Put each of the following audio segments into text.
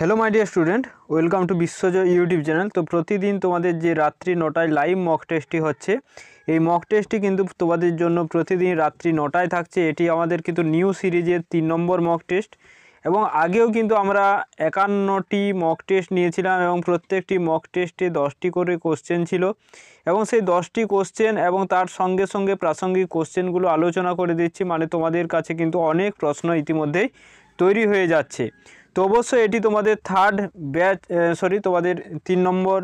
hello my dear student welcome to Biswajoy YouTube channel তো প্রতিদিন তোমাদের যে রাত্রি নটায় লাইভ মক টেস্টটি হচ্ছে এই মক টেস্টটি কিন্তু তোমাদের জন্য প্রতিদিন রাত্রি নটায় থাকছে এটি আমাদের কিন্তু নিউ সিরিজের তিন নম্বর মক টেস্ট এবং আগেও কিন্তু আমরা একান্নটি মক টেস্ট নিয়েছিলাম এবং প্রত্যেকটি মক টেস্টে দশটি করে কোশ্চেন ছিল এবং সেই দশটি কোশ্চেন এবং তার সঙ্গে সঙ্গে প্রাসঙ্গিক কোশ্চেনগুলো আলোচনা করে দিচ্ছি মানে তোমাদের কাছে কিন্তু অনেক প্রশ্ন ইতিমধ্যেই তৈরি হয়ে যাচ্ছে তো অবশ্যই এটি তোমাদের থার্ড ব্যাচ সরি তোমাদের তিন নম্বর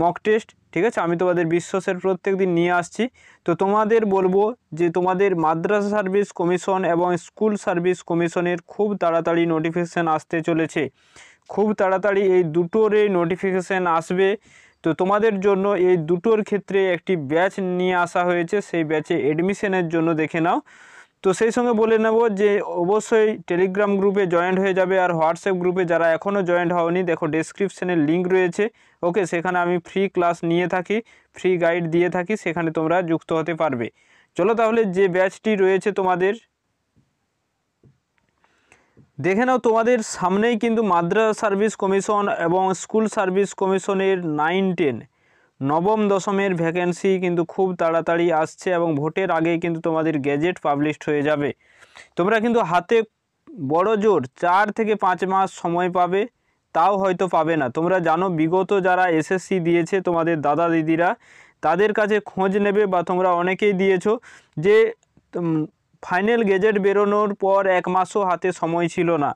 মক টেস্ট ঠিক আছে আমি তোমাদের বিশ্বাসের প্রত্যেক দিন নিয়ে আসছি তো তোমাদের বলবো যে তোমাদের মাদ্রাসা সার্ভিস কমিশন এবং স্কুল সার্ভিস কমিশনের খুব তাড়াতাড়ি নোটিফিকেশান আসতে চলেছে খুব তাড়াতাড়ি এই দুটোরই নোটিফিকেশান আসবে তো তোমাদের জন্য এই দুটোর ক্ষেত্রে একটি ব্যাচ নিয়ে আসা হয়েছে সেই ব্যাচে এডমিশনের জন্য দেখে নাও তো সেই সঙ্গে বলে নেব যে অবশ্যই টেলিগ্রাম গ্রুপে জয়েন্ট হয়ে যাবে আর হোয়াটসঅ্যাপ গ্রুপে যারা এখনও জয়েন্ট হওনি দেখো ডেসক্রিপশানে লিঙ্ক রয়েছে ওকে সেখানে আমি ফ্রি ক্লাস নিয়ে থাকি ফ্রি গাইড দিয়ে থাকি সেখানে তোমরা যুক্ত হতে পারবে চলো তাহলে যে ব্যাচটি রয়েছে তোমাদের দেখে নাও তোমাদের সামনেই কিন্তু মাদ্রাস সার্ভিস কমিশন এবং স্কুল সার্ভিস কমিশনের নাইন টেন নবম দশমের ভ্যাকেন্সি কিন্তু খুব তাড়াতাড়ি আসছে এবং ভোটের আগেই কিন্তু তোমাদের গ্যাজেট পাবলিশড হয়ে যাবে তোমরা কিন্তু হাতে বড় জোর চার থেকে পাঁচ মাস সময় পাবে তাও হয়তো পাবে না তোমরা জানো বিগত যারা এসএসসি দিয়েছে তোমাদের দাদা দিদিরা তাদের কাছে খোঁজ নেবে বা তোমরা অনেকেই দিয়েছো যে ফাইনাল গেজেট বেরোনোর পর এক মাসও হাতে সময় ছিল না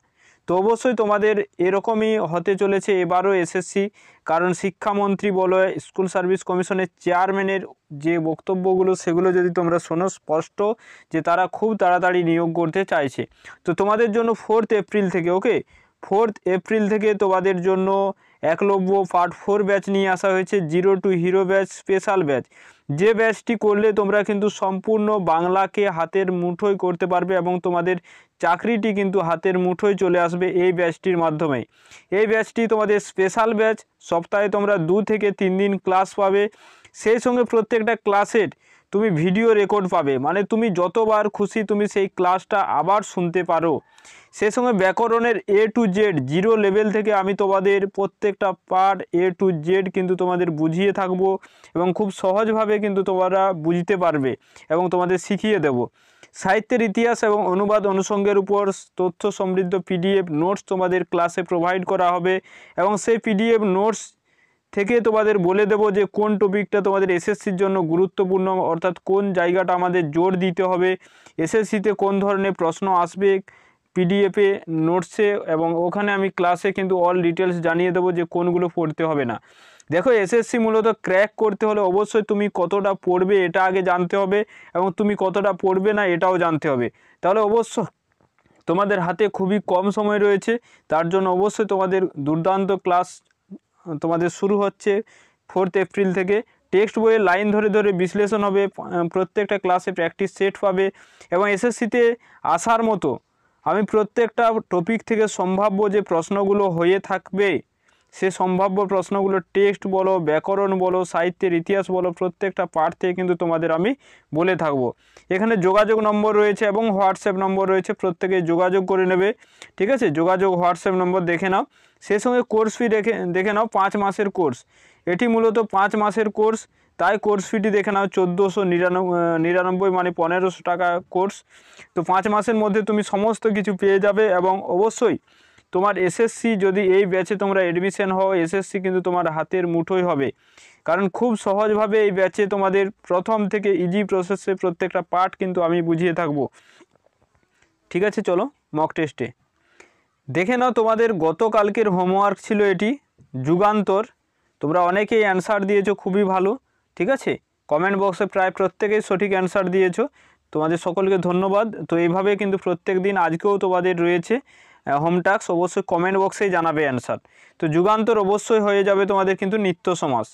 তো অবশ্যই তোমাদের এরকমই হতে চলেছে এবারও এসএসসি কারণ শিক্ষামন্ত্রী বলো স্কুল সার্ভিস কমিশনের চেয়ারম্যানের যে বক্তব্যগুলো সেগুলো যদি তোমরা শোনো স্পষ্ট যে তারা খুব তাড়াতাড়ি নিয়োগ করতে চাইছে তো তোমাদের জন্য ফোর্থ এপ্রিল থেকে ওকে ফোর্থ এপ্রিল থেকে তোমাদের জন্য একলব্য পার্ট ফোর ব্যাচ নিয়ে আসা হয়েছে zero to hero batch special batch যে ব্যাচটি করলে তোমরা কিন্তু সম্পূর্ণ বাংলাকে হাতের মুঠোয় করতে পারবে এবং তোমাদের চাকরিটি কিন্তু হাতের মুঠোয় চলে আসবে এই ব্যাচটির মাধ্যমে এই ব্যাচটি তোমাদের স্পেশাল ব্যাচ সপ্তাহে তোমরা দু থেকে তিন দিন ক্লাস পাবে সেই সঙ্গে প্রত্যেকটা ক্লাসের তুমি ভিডিও রেকর্ড পাবে মানে তুমি যতবার খুশি তুমি সেই ক্লাসটা আবার শুনতে পারো সে সময় ব্যাকরণের A to Z zero level থেকে আমি তোমাদের প্রত্যেকটা পার্ট এ টু জেড কিন্তু তোমাদের বুঝিয়ে থাকব এবং খুব সহজভাবে কিন্তু তোমরা বুঝতে পারবে এবং তোমাদের শিখিয়ে দেব সাহিত্যের ইতিহাস এবং অনুবাদ অনুষঙ্গের উপর তথ্য সমৃদ্ধ পিডিএফ নোটস তোমাদের ক্লাসে প্রোভাইড করা হবে এবং সেই পিডিএফ নোটস থেকে তোমাদের বলে দেব যে কোন টপিকটা তোমাদের এসএসসির জন্য গুরুত্বপূর্ণ অর্থাৎ কোন জায়গাটা আমাদের জোর দিতে হবে এসএসসিতে কোন ধরনের প্রশ্ন আসবে পিডিএফে নোটসে এবং ওখানে আমি ক্লাসে কিন্তু অল ডিটেলস জানিয়ে দেবো যে কোনগুলো পড়তে হবে না দেখো এসএসসি মূলত ক্র্যাক করতে হলে অবশ্যই তুমি কতটা পড়বে এটা আগে জানতে হবে এবং তুমি কতটা পড়বে না এটাও জানতে হবে তাহলে অবশ্য তোমাদের হাতে খুবই কম সময় রয়েছে তার জন্য অবশ্যই তোমাদের দুর্দান্ত ক্লাস তোমাদের শুরু হচ্ছে ফোর্থ এপ্রিল থেকে টেক্সট বইয়ের লাইন ধরে ধরে বিশ্লেষণ হবে প্রত্যেকটা ক্লাসে প্র্যাকটিস সেট পাবে এবং এসএসসিতে আসার মতো আমি প্রত্যেকটা টপিক থেকে সম্ভাব্য যে প্রশ্নগুলো হয়ে থাকবে সে সম্ভাব্য প্রশ্নগুলো টেক্সট বলো ব্যাকরণ বলো সাহিত্যের ইতিহাস বলো প্রত্যেকটা পার্ট থেকে কিন্তু তোমাদের আমি বলে থাকব এখানে যোগাযোগ নম্বর রয়েছে এবং হোয়াটসঅ্যাপ নম্বর রয়েছে প্রত্যেকে যোগাযোগ করে নেবে ঠিক আছে যোগাযোগ হোয়াটসঅ্যাপ নম্বর দেখে নাও সেই সঙ্গে কোর্স ফি দেখে দেখে নাও পাঁচ মাসের কোর্স এটি মূলত পাঁচ মাসের কোর্স তাই কোর্স ফিটি দেখে নাও চোদ্দোশো নিরানব্বই মানে পনেরোশো টাকা কোর্স তো পাঁচ মাসের মধ্যে তুমি সমস্ত কিছু পেয়ে যাবে এবং অবশ্যই তোমার এসএসসি যদি এই ব্যাচে তোমরা এডমিশন হও এসএসসি কিন্তু তোমার হাতের মুঠোই হবে কারণ খুব সহজভাবে এই ব্যাচে তোমাদের প্রথম থেকে ইজি প্রসেসে প্রত্যেকটা পার্ট কিন্তু আমি বুঝিয়ে থাকব ঠিক আছে চলো মক টেস্টে দেখে নাও তোমাদের গতকালকের হোমওয়ার্ক ছিল এটি যুগান্তর তোমরা অনেকেই অ্যান্সার দিয়েছো খুবই ভালো ঠিক আছে কমেন্ট বক্সে প্রায় প্রত্যেকেই সঠিক অ্যান্সার দিয়েছো তোমাদের সকলকে ধন্যবাদ তো এইভাবে কিন্তু প্রত্যেক দিন আজকেও তোমাদের রয়েছে হোম অবশ্যই কমেন্ট বক্সেই জানাবে অ্যান্সার তো যুগান্তর অবশ্যই হয়ে যাবে তোমাদের কিন্তু নিত্য সমাস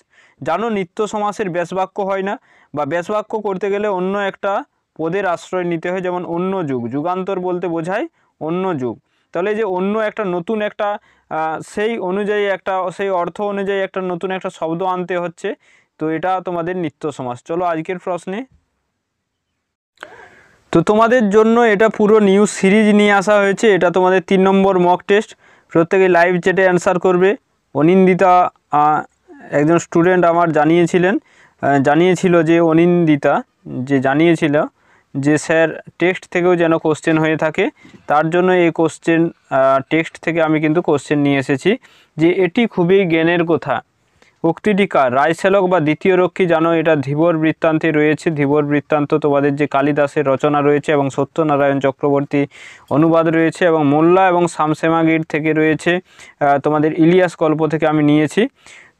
জানো নিত্য সমাসের ব্যাসবাক্য হয় না বা ব্যাসবাক্য করতে গেলে অন্য একটা পদের আশ্রয় নিতে হয় যেমন অন্য যুগ যুগান্তর বলতে বোঝায় অন্য যুগ তাহলে যে অন্য একটা নতুন একটা সেই অনুযায়ী একটা সেই অর্থ অনুযায়ী একটা নতুন একটা শব্দ আনতে হচ্ছে তো এটা তোমাদের নিত্য সমাস চলো আজকের প্রশ্নে তো তোমাদের জন্য এটা পুরো নিউ সিরিজ নিয়ে আসা হয়েছে এটা তোমাদের তিন নম্বর মক টেস্ট প্রত্যেকে লাইভ চ্যাটে অ্যান্সার করবে অনিন্দিতা একজন স্টুডেন্ট আমার জানিয়েছিলেন জানিয়েছিল যে অনিন্দিতা যে জানিয়েছিল যে স্যার টেক্সট থেকেও যেন কোশ্চেন হয়ে থাকে তার জন্য এই কোশ্চেন টেক্সট থেকে আমি কিন্তু কোশ্চেন নিয়ে এসেছি যে এটি খুবই জ্ঞানের কথা উক্তিটিকা রায়সেলক বা দ্বিতীয় রক্ষী জানো এটা ধীবর বৃত্তান্তে রয়েছে ধীবর বৃত্তান্ত তোমাদের যে কালিদাসের রচনা রয়েছে এবং সত্যনারায়ণ চক্রবর্তী অনুবাদ রয়েছে এবং মোল্লা এবং শামসেমাগির থেকে রয়েছে তোমাদের ইলিয়াস গল্প থেকে আমি নিয়েছি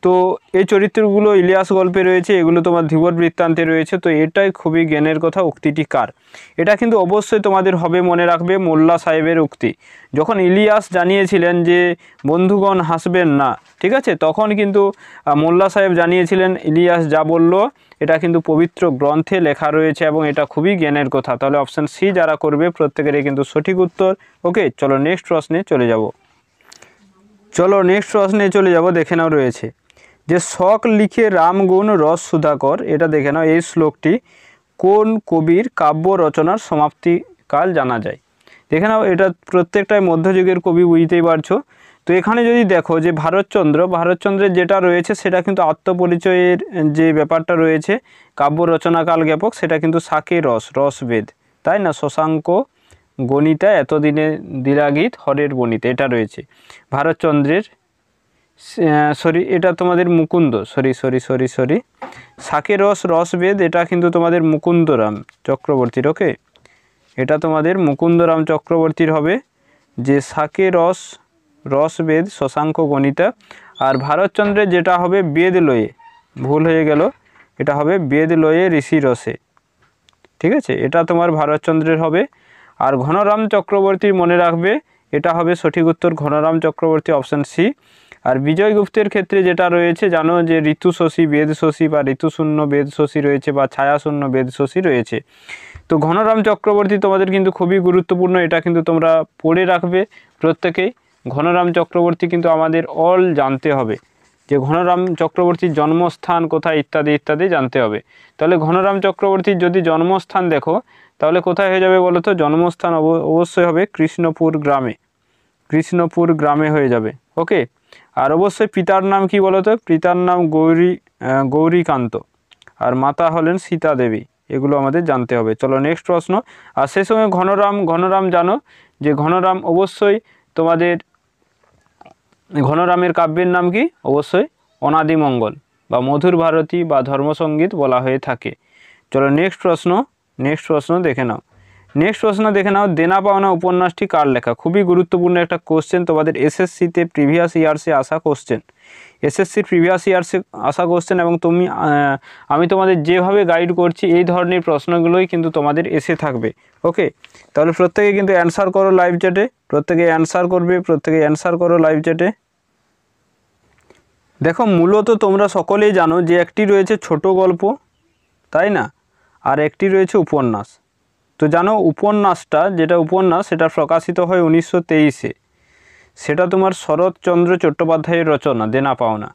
তো এই চরিত্রগুলো ইলিয়াস গল্পে রয়েছে এগুলো তোমার ধীবর বৃত্তান্তে রয়েছে তো এটাই খুবই জ্ঞানের কথা উক্তিটি কার এটা কিন্তু অবশ্যই তোমাদের হবে মনে রাখবে মোল্লা সাহেবের উক্তি যখন ইলিয়াস জানিয়েছিলেন যে বন্ধুগণ হাসবেন না ঠিক আছে তখন কিন্তু মোল্লা সাহেব জানিয়েছিলেন ইলিয়াস যা বলল এটা কিন্তু পবিত্র গ্রন্থে লেখা রয়েছে এবং এটা খুবই জ্ঞানের কথা তাহলে অপশান সি যারা করবে প্রত্যেকেরই কিন্তু সঠিক উত্তর ওকে চলো নেক্সট প্রশ্নে চলে যাব চলো নেক্সট প্রশ্নে চলে যাব দেখে নাও রয়েছে যে শখ লিখে রামগুণ রস সুধাকর এটা দেখে নাও এই শ্লোকটি কোন কবির কাব্য রচনার সমাপ্তিকাল জানা যায় দেখে নাও এটা প্রত্যেকটাই মধ্যযুগের কবি বুঝতেই পারছো তো এখানে যদি দেখো যে ভারতচন্দ্র ভারতচন্দ্রের যেটা রয়েছে সেটা কিন্তু আত্মপরিচয়ের যে ব্যাপারটা রয়েছে কাব্য রচনাকাল জ্ঞাপক সেটা কিন্তু সাকে রস রসবেদ তাই না শশাঙ্ক গণিতা এতদিনে দিলাগীত হরের গণিত এটা রয়েছে ভারতচন্দ্রের সরি এটা তোমাদের Mukunda sorry sorry sorry sorry শাকে রস রসবেদ এটা কিন্তু তোমাদের মুকুন্দরাম চক্রবর্তীর ওকে এটা তোমাদের মুকুন্দরাম চক্রবর্তীর হবে যে শাকে রস রসবেদ শশাঙ্ক গণিতা আর ভারতচন্দ্রের যেটা হবে বেদ লয়ে ভুল হয়ে গেল এটা হবে বেদ লয়ে ঋষি রসে ঠিক আছে এটা তোমার ভারতচন্দ্রের হবে আর ঘনরাম চক্রবর্তী মনে রাখবে এটা হবে সঠিক উত্তর ঘনরাম চক্রবর্তী অপশান সি আর বিজয় গুপ্তের ক্ষেত্রে যেটা রয়েছে জানো যে ঋতুশোষী বেদশোষী বা ঋতুশূন্য বেদশোষী রয়েছে বা ছায়াশূন্য বেদশোষী রয়েছে তো ঘনরাম চক্রবর্তী তোমাদের কিন্তু খুবই গুরুত্বপূর্ণ এটা কিন্তু তোমরা পড়ে রাখবে প্রত্যেকেই ঘনরাম চক্রবর্তী কিন্তু আমাদের অল জানতে হবে যে ঘনরাম চক্রবর্তীর জন্মস্থান কোথায় ইত্যাদি ইত্যাদি জানতে হবে তাহলে ঘনরাম চক্রবর্তীর যদি জন্মস্থান দেখো তাহলে কোথায় হয়ে যাবে বলো তো জন্মস্থান অবশ্যই হবে কৃষ্ণপুর গ্রামে কৃষ্ণপুর গ্রামে হয়ে যাবে ওকে আর অবশ্যই পিতার নাম কি বলতো পিতার নাম গৌরী গৌরীকান্ত আর মাতা হলেন সীতা দেবী এগুলো আমাদের জানতে হবে চলো নেক্সট প্রশ্ন আর সে সময় ঘনরাম ঘনরাম জানো যে ঘনরাম অবশ্যই তোমাদের ঘনরামের কাব্যের নাম কি অবশ্যই অনাদিমঙ্গল বা মধুর ভারতী বা ধর্মসঙ্গীত বলা হয়ে থাকে চলো নেক্সট প্রশ্ন নেক্সট প্রশ্ন দেখে নাও নেক্সট প্রশ্ন দেখে নাও দেনা পাওনা উপন্যাসটি কার লেখা খুবই গুরুত্বপূর্ণ একটা কোশ্চেন তোমাদের এসএসসিতে প্রিভিয়াস ইয়ার্সে আসা কোশ্চেন এসএসসির প্রিভিয়াস ইয়ার্সে আসা কোশ্চেন এবং তুমি আমি তোমাদের যেভাবে গাইড করছি এই ধরনের প্রশ্নগুলোই কিন্তু তোমাদের এসে থাকবে ওকে তাহলে প্রত্যেকে কিন্তু অ্যান্সার করো লাইভ চ্যাটে প্রত্যেকে অ্যান্সার করবে প্রত্যেকে অ্যান্সার করো লাইভ চ্যাটে দেখো মূলত তোমরা সকলেই জানো যে একটি রয়েছে ছোট গল্প তাই না আর একটি রয়েছে উপন্যাস তো জানো উপন্যাসটা যেটা উপন্যাস সেটা প্রকাশিত হয় উনিশশো তেইশে সেটা তোমার শরৎচন্দ্র চট্টোপাধ্যায়ের রচনা দেনা পাওনা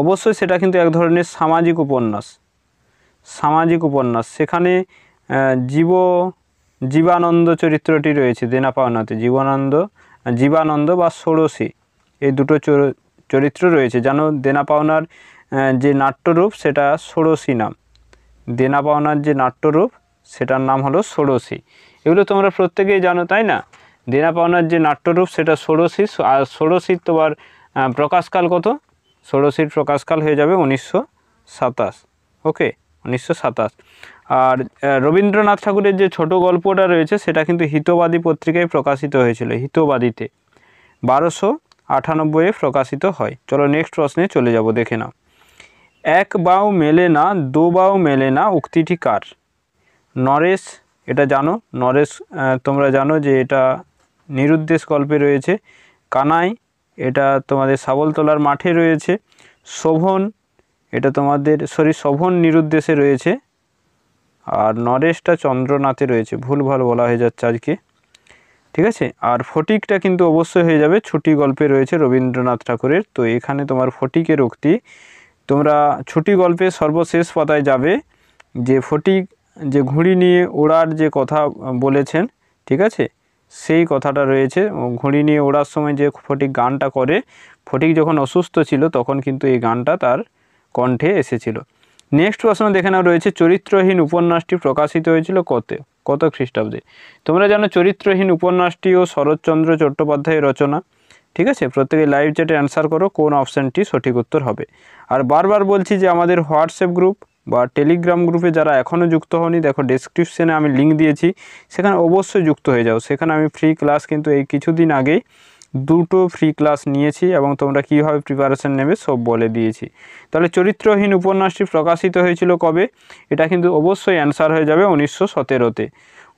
অবশ্যই সেটা কিন্তু এক ধরনের সামাজিক উপন্যাস সামাজিক উপন্যাস সেখানে জীব জীবানন্দ চরিত্রটি রয়েছে দেনা পাওনাতে জীবনানন্দ জীবানন্দ বা ষোড়শী এই দুটো চরিত্র রয়েছে যেন দেনা পাওনার যে নাট্যরূপ সেটা ষোড়শী নাম দেনা পাওনার যে নাট্যরূপ সেটার নাম হলো ষোড়শি এগুলো তোমরা প্রত্যেকেই জানো তাই না দেনা পাওনার যে নাট্যরূপ সেটা ষোড়শি আর ষোড়শীর তোমার প্রকাশকাল কত ষোড়শীর প্রকাশকাল হয়ে যাবে উনিশশো সাতাশ ওকে উনিশশো সাতাশ আর রবীন্দ্রনাথ ঠাকুরের যে ছোট গল্পটা রয়েছে সেটা কিন্তু হিতবাদী পত্রিকায় প্রকাশিত হয়েছিল হিতবাদীতে বারোশো আটানব্বইয়ে প্রকাশিত হয় চলো নেক্সট প্রশ্নে চলে যাব দেখে নাও এক বাউ মেলে না দু বাউ মেলে না উক্তিটি কার নরেশ এটা জানো নরেশ তোমরা জানো যে এটা নিরুদ্দেশ গল্পে রয়েছে কানাই এটা তোমাদের সাবলতলার মাঠে রয়েছে শোভন এটা তোমাদের সরি শোভন নিরুদ্দেশে রয়েছে আর নরেশটা চন্দ্রনাথে রয়েছে ভুলভাল বলা হয়ে যাচ্ছে আজকে ঠিক আছে আর ফটিকটা কিন্তু অবশ্যই হয়ে যাবে ছুটি গল্পে রয়েছে রবীন্দ্রনাথ ঠাকুরের তো এখানে তোমার ফটিকের উক্তি তোমরা ছুটি গল্পে সর্বশেষ পাতায় যাবে যে ফটিক যে ঘুড়ি নিয়ে ওড়ার যে কথা বলেছেন ঠিক আছে সেই কথাটা রয়েছে ঘুড়ি নিয়ে ওড়ার সময় যে ফটিক গানটা করে ফটিক যখন অসুস্থ ছিল তখন কিন্তু এই গানটা তার কণ্ঠে এসেছিল নেক্সট প্রশ্ন দেখে নেওয়া রয়েছে চরিত্রহীন উপন্যাসটি প্রকাশিত হয়েছিল কত কত খ্রিস্টাব্দে তোমরা জানো চরিত্রহীন উপন্যাসটিও শরৎচন্দ্র চট্টোপাধ্যায়ের রচনা ঠিক আছে প্রত্যেকে লাইভ চ্যাটে অ্যান্সার করো কোন অপশানটি সঠিক উত্তর হবে আর বারবার বলছি যে আমাদের হোয়াটসঅ্যাপ গ্রুপ বা টেলিগ্রাম গ্রুপে যারা এখনও যুক্ত হওনি দেখো ডিসক্রিপশানে আমি লিঙ্ক দিয়েছি সেখানে অবশ্যই যুক্ত হয়ে যাও সেখানে আমি ফ্রি ক্লাস কিন্তু এই কিছুদিন আগেই দুটো ফ্রি ক্লাস নিয়েছি এবং তোমরা কীভাবে প্রিপারেশান নেবে সব বলে দিয়েছি তাহলে চরিত্রহীন উপন্যাসটি প্রকাশিত হয়েছিল কবে এটা কিন্তু অবশ্যই অ্যান্সার হয়ে যাবে উনিশশো সতেরোতে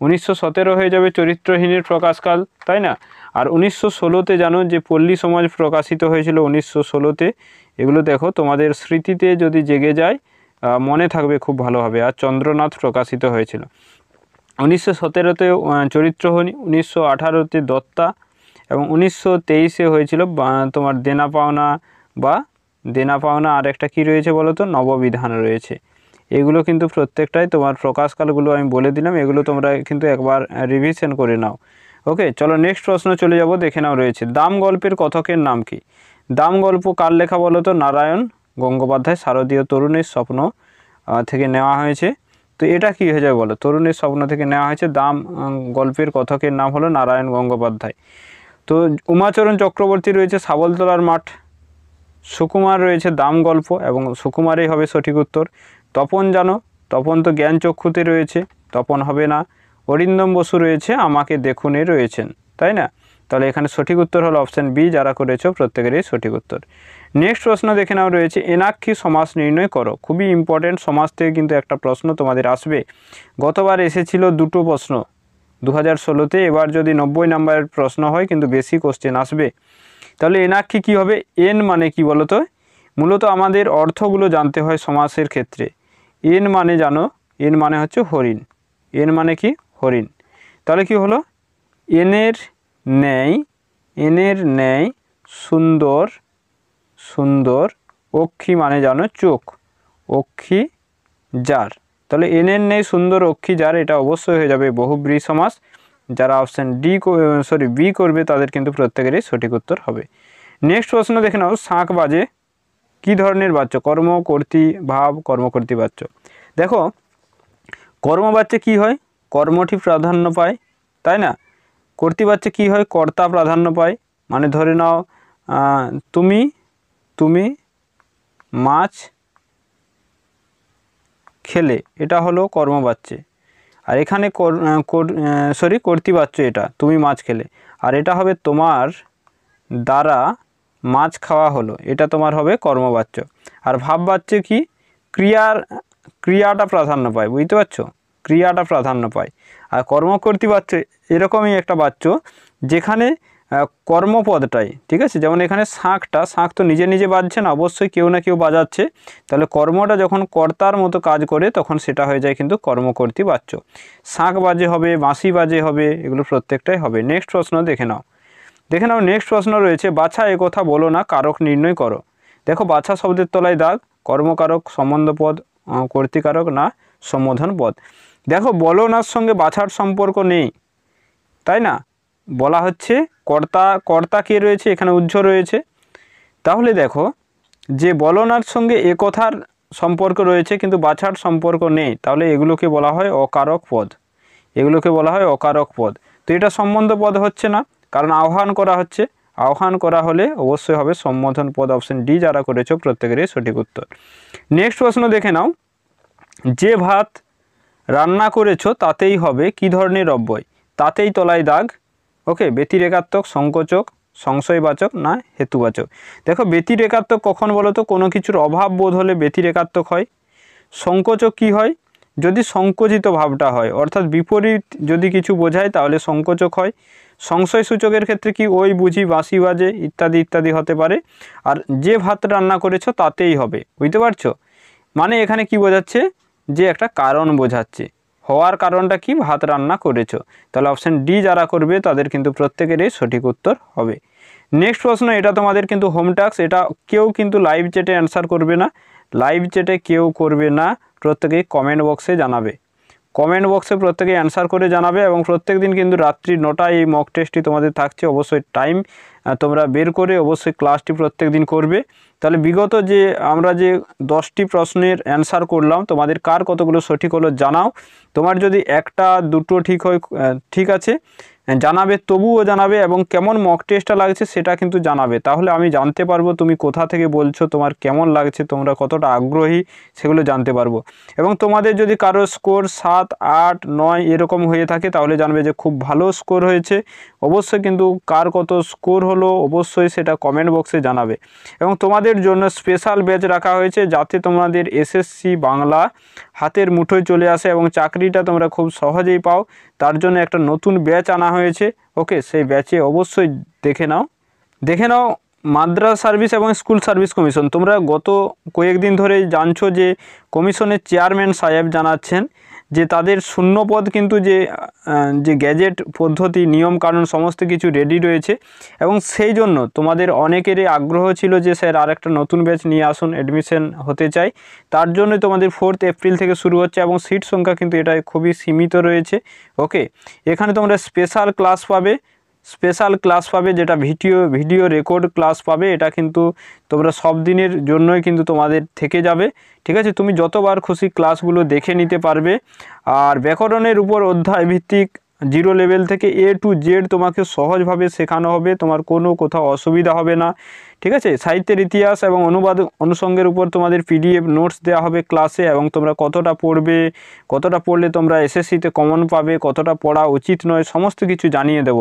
উনিশশো সতেরো হয়ে যাবে চরিত্রহীনের প্রকাশকাল তাই না আর উনিশশো ষোলোতে জানো যে পল্লী সমাজ প্রকাশিত হয়েছিল উনিশশো ষোলোতে এগুলো দেখো তোমাদের স্মৃতিতে যদি জেগে যায় মনে থাকবে খুব ভালোভাবে আর চন্দ্রনাথ প্রকাশিত হয়েছিল উনিশশো সতেরোতে চরিত্রহনি উনিশশো আঠারোতে দত্তা এবং উনিশশো তেইশে হয়েছিল তোমার দেনা পাওনা বা দেনা পাওনা আর একটা কী রয়েছে বলো তো নববিধান রয়েছে এগুলো কিন্তু প্রত্যেকটাই তোমার প্রকাশকালগুলো আমি বলে দিলাম এগুলো তোমরা কিন্তু একবার রিভিশন করে নাও ওকে চলো নেক্সট প্রশ্ন চলে যাব দেখে নাও রয়েছে দাম গল্পের কথকের নাম কি দাম গল্প কার লেখা বলো তো নারায়ণ গঙ্গোপাধ্যায় শারদীয় তরুণীর স্বপ্ন থেকে নেওয়া হয়েছে তো এটা কী হয়ে যায় বলো তরুণীর স্বপ্ন থেকে নেওয়া হয়েছে দাম গল্পের কথকের নাম হলো নারায়ণ গঙ্গোপাধ্যায় তো উমাচরণ চক্রবর্তী রয়েছে সাবলতলার মাঠ সুকুমার রয়েছে দাম গল্প এবং সুকুমারই হবে সঠিক উত্তর তপন জানো তপন তো জ্ঞান চক্ষুতে রয়েছে তপন হবে না অরিন্দম বসু রয়েছে আমাকে দেখুনে রয়েছেন তাই না তাহলে এখানে সঠিক উত্তর হলো অপশান বি যারা করেছ প্রত্যেকেরই সঠিক উত্তর নেক্সট প্রশ্ন দেখে নাও রয়েছে এনাক্ষী সমাস নির্ণয় করো খুবই ইম্পর্টেন্ট সমাজ থেকে কিন্তু একটা প্রশ্ন তোমাদের আসবে গতবার এসেছিল দুটো প্রশ্ন দু হাজার ষোলোতে এবার যদি নব্বই নাম্বারের প্রশ্ন হয় কিন্তু বেশি কোশ্চেন আসবে তাহলে এনাক্ষী কি হবে এন মানে কি তো মূলত আমাদের অর্থগুলো জানতে হয় সমাসের ক্ষেত্রে এন মানে জানো এন মানে হচ্ছে হরিণ এন মানে কি হরিণ তাহলে কি হলো এনের ন্যায় এনের ন্যায় সুন্দর সুন্দর অক্ষী মানে জানো চোখ অক্ষি যার তাহলে এনের নেই সুন্দর অক্ষী যার এটা অবশ্যই হয়ে যাবে বহুব্রী সমাস যারা অপশান ডি সরি বি করবে তাদের কিন্তু প্রত্যেকেরই সঠিক উত্তর হবে নেক্সট প্রশ্ন দেখে নাও শাঁখ বাজে কী ধরনের বাচ্চ কর্ম কর্তি ভাব কর্মকর্তী বাচ্চ দেখো কর্ম বাচ্চা কী হয় কর্মটি প্রাধান্য পায় তাই না কর্তৃবাচ্য কি হয় কর্তা প্রাধান্য পায় মানে ধরে নাও তুমি তুমি মাছ খেলে এটা হলো কর্মবাচ্যে আর এখানে সরি কর্তৃবাচ্য এটা তুমি মাছ খেলে আর এটা হবে তোমার দ্বারা মাছ খাওয়া হলো এটা তোমার হবে কর্মবাচ্য আর ভাববাচ্য কি ক্রিয়ার ক্রিয়াটা প্রাধান্য পায় বুঝতে পারছো ক্রিয়াটা প্রাধান্য পায় আর কর্মকর্তী বাচ্চা এরকমই একটা বাচ্চ যেখানে কর্মপদটাই ঠিক আছে যেমন এখানে শাঁখটা শাঁখ তো নিজে নিজে বাজছে না অবশ্যই কেউ না কেউ বাজাচ্ছে তাহলে কর্মটা যখন কর্তার মতো কাজ করে তখন সেটা হয়ে যায় কিন্তু কর্মকর্তী বাচ্চ শাঁখ বাজে হবে বাঁশি বাজে হবে এগুলো প্রত্যেকটাই হবে নেক্সট প্রশ্ন দেখে নাও দেখে নাও নেক্সট প্রশ্ন রয়েছে বাছা কথা বলো না কারক নির্ণয় করো দেখো বাছা শব্দের তলায় দাগ কর্মকারক সম্বন্ধ পদ না সম্বোধন পদ দেখো বলনার সঙ্গে বাছার সম্পর্ক নেই তাই না বলা হচ্ছে কর্তা কর্তা কে রয়েছে এখানে উজ্জ্ব রয়েছে তাহলে দেখো যে বলনার সঙ্গে একথার সম্পর্ক রয়েছে কিন্তু বাছার সম্পর্ক নেই তাহলে এগুলোকে বলা হয় অকারক পদ এগুলোকে বলা হয় অকারক পদ তো এটা সম্বন্ধ পদ হচ্ছে না কারণ আহ্বান করা হচ্ছে আহ্বান করা হলে অবশ্যই হবে সম্বোধন পদ অপশন ডি যারা করেছ প্রত্যেকেরই সঠিক উত্তর নেক্সট প্রশ্ন দেখে নাও যে ভাত রান্না করেছ তাতেই হবে কি ধরনের অব্যয় তাতেই তলায় দাগ ওকে ব্যতিরেকাত্মক সংকোচক সংশয়বাচক না হেতুবাচক দেখো ব্যতিরেকাত্মক কখন বলো তো কোনো কিছুর অভাব বোধ হলে ব্যতিরেকাত্মক হয় সংকোচক কি হয় যদি সংকোচিত ভাবটা হয় অর্থাৎ বিপরীত যদি কিছু বোঝায় তাহলে সংকোচক হয় সংশয় সূচকের ক্ষেত্রে কি ওই বুঝি বাঁশি বাজে ইত্যাদি ইত্যাদি হতে পারে আর যে ভাত রান্না করেছ তাতেই হবে বুঝতে পারছো মানে এখানে কি বোঝাচ্ছে যে একটা কারণ বোঝাচ্ছে হওয়ার কারণটা কি ভাত রান্না করেছো তাহলে অপশান ডি যারা করবে তাদের কিন্তু প্রত্যেকেরই সঠিক উত্তর হবে নেক্সট প্রশ্ন এটা তোমাদের কিন্তু হোম এটা কেউ কিন্তু লাইভ চেটে অ্যান্সার করবে না লাইভ চেটে কেউ করবে না প্রত্যেকেই কমেন্ট বক্সে জানাবে কমেন্ট বক্সে প্রত্যেকে অ্যান্সার করে জানাবে এবং প্রত্যেক দিন কিন্তু রাত্রি নটায় এই মক টেস্টটি তোমাদের থাকছে অবশ্যই টাইম তোমরা বের করে অবশ্যই ক্লাসটি প্রত্যেক দিন করবে তাহলে বিগত যে আমরা যে দশটি প্রশ্নের অ্যান্সার করলাম তোমাদের কার কতগুলো সঠিক হলো জানাও তোমার যদি একটা দুটো ঠিক হয় ঠিক আছে হ্যাঁ, জানাবে তবুও জানাবে এবং কেমন মক টেস্টটা লাগছে সেটা কিন্তু জানাবে তাহলে আমি জানতে পারবো তুমি কোথা থেকে বলছো তোমার কেমন লাগছে তোমরা কতটা আগ্রহী সেগুলো জানতে পারবো এবং তোমাদের যদি কারো স্কোর সাত আট নয় এরকম হয়ে থাকে তাহলে জানবে যে খুব ভালো স্কোর হয়েছে অবশ্যই কিন্তু কার কত স্কোর হলো অবশ্যই সেটা কমেন্ট বক্সে জানাবে এবং তোমাদের জন্য স্পেশাল ব্যাচ রাখা হয়েছে যাতে তোমাদের এসএসসি বাংলা হাতের মুঠোয় চলে আসে এবং চাকরিটা তোমরা খুব সহজেই পাও তার জন্য একটা নতুন ব্যাচ আনা হয়েছে ওকে সেই ব্যাচে অবশ্যই দেখে নাও দেখে নাও মাদ্রাস সার্ভিস এবং স্কুল সার্ভিস কমিশন তোমরা গত কয়েকদিন ধরে জানছো যে কমিশনের চেয়ারম্যান সাহেব জানাচ্ছেন যে তাদের শূন্য পদ কিন্তু যে যে গ্যাজেট পদ্ধতি নিয়ম কারণ সমস্ত কিছু রেডি রয়েছে এবং সেই জন্য তোমাদের অনেকেরই আগ্রহ ছিল যে স্যার আর একটা নতুন ব্যাচ নিয়ে আসুন অ্যাডমিশন হতে চাই তার জন্য তোমাদের ফোর্থ এপ্রিল থেকে শুরু হচ্ছে এবং সিট সংখ্যা কিন্তু এটা খুবই সীমিত রয়েছে ওকে এখানে তোমরা স্পেশাল ক্লাস পাবে স্পেশাল ক্লাস পাবে যেটা ভিডিও ভিডিও রেকর্ড ক্লাস পাবে এটা কিন্তু তোমরা সব দিনের জন্যই কিন্তু তোমাদের থেকে যাবে ঠিক আছে তুমি যতবার খুশি ক্লাসগুলো দেখে নিতে পারবে আর ব্যাকরণের উপর অধ্যায় ভিত্তিক জিরো লেভেল থেকে এ টু জেড তোমাকে সহজভাবে শেখানো হবে তোমার কোনো কোথাও অসুবিধা হবে না ঠিক আছে সাহিত্যের ইতিহাস এবং অনুবাদ অনুষঙ্গের উপর তোমাদের পিডিএফ নোটস দেওয়া হবে ক্লাসে এবং তোমরা কতটা পড়বে কতটা পড়লে তোমরা এসএসসিতে কমন পাবে কতটা পড়া উচিত নয় সমস্ত কিছু জানিয়ে দেব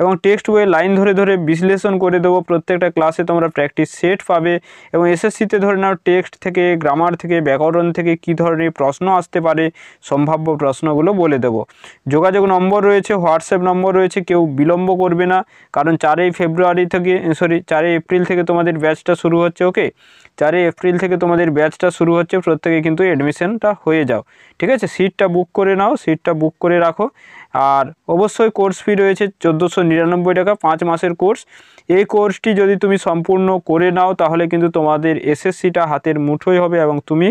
এবং টেক্সট বইয়ে লাইন ধরে ধরে বিশ্লেষণ করে দেবো প্রত্যেকটা ক্লাসে তোমরা প্র্যাকটিস সেট পাবে এবং এসএসসিতে ধরে নাও টেক্সট থেকে গ্রামার থেকে ব্যাকরণ থেকে কি ধরনের প্রশ্ন আসতে পারে সম্ভাব্য প্রশ্নগুলো বলে দেব যোগাযোগ নম্বর রয়েছে হোয়াটসঅ্যাপ নম্বর রয়েছে কেউ বিলম্ব করবে না কারণ চারই ফেব্রুয়ারি থেকে সরি চারই এপ্রিল থেকে থেকে তোমাদের ব্যাচটা শুরু হচ্ছে ওকে চারই এপ্রিল থেকে তোমাদের ব্যাচটা শুরু হচ্ছে প্রত্যেকে কিন্তু অ্যাডমিশনটা হয়ে যাও ঠিক আছে সিটটা বুক করে নাও সিটটা বুক করে রাখো আর অবশ্যই কোর্স ফি রয়েছে চোদ্দোশো নিরানব্বই টাকা পাঁচ মাসের কোর্স এই কোর্সটি যদি তুমি সম্পূর্ণ করে নাও তাহলে কিন্তু তোমাদের এসএসসিটা হাতের মুঠোই হবে এবং তুমি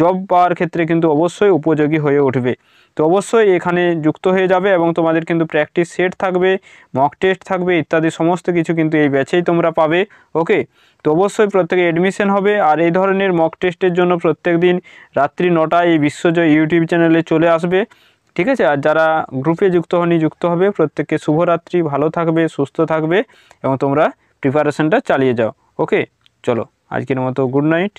জব পাওয়ার ক্ষেত্রে কিন্তু অবশ্যই উপযোগী হয়ে উঠবে তো অবশ্যই এখানে যুক্ত হয়ে যাবে এবং তোমাদের কিন্তু প্র্যাকটিস সেট থাকবে মক টেস্ট থাকবে ইত্যাদি সমস্ত কিছু কিন্তু এই ব্যাচেই তোমরা পাবে ওকে তো অবশ্যই প্রত্যেকে অ্যাডমিশন হবে আর এই ধরনের মক টেস্টের জন্য প্রত্যেক দিন রাত্রি নটায় এই বিশ্বজয় ইউটিউব চ্যানেলে চলে আসবে ঠিক আছে আর যারা গ্রুপে যুক্ত হনি যুক্ত হবে প্রত্যেককে শুভরাত্রি ভালো থাকবে সুস্থ থাকবে এবং তোমরা প্রিপারেশনটা চালিয়ে যাও ওকে চলো আজকের মতো গুড নাইট